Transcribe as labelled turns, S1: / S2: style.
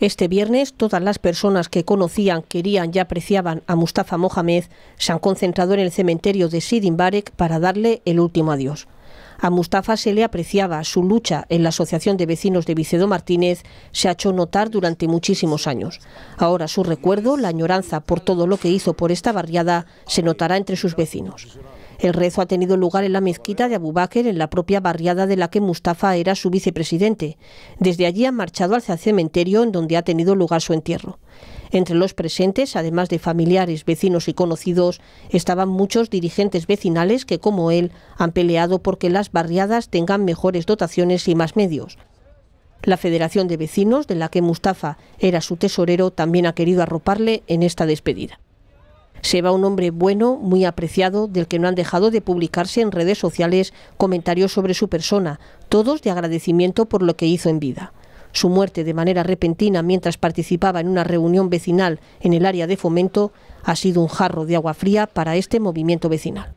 S1: Este viernes, todas las personas que conocían, querían y apreciaban a Mustafa Mohamed se han concentrado en el cementerio de Sidimbarek Barek para darle el último adiós. A Mustafa se le apreciaba su lucha en la Asociación de Vecinos de Vicedo Martínez, se ha hecho notar durante muchísimos años. Ahora su recuerdo, la añoranza por todo lo que hizo por esta barriada, se notará entre sus vecinos. El rezo ha tenido lugar en la mezquita de Abu Bakr, en la propia barriada de la que Mustafa era su vicepresidente. Desde allí han marchado hacia el cementerio en donde ha tenido lugar su entierro. Entre los presentes, además de familiares, vecinos y conocidos, estaban muchos dirigentes vecinales que, como él, han peleado porque las barriadas tengan mejores dotaciones y más medios. La Federación de Vecinos, de la que Mustafa era su tesorero, también ha querido arroparle en esta despedida. Se va un hombre bueno, muy apreciado, del que no han dejado de publicarse en redes sociales comentarios sobre su persona, todos de agradecimiento por lo que hizo en vida. Su muerte de manera repentina mientras participaba en una reunión vecinal en el área de fomento ha sido un jarro de agua fría para este movimiento vecinal.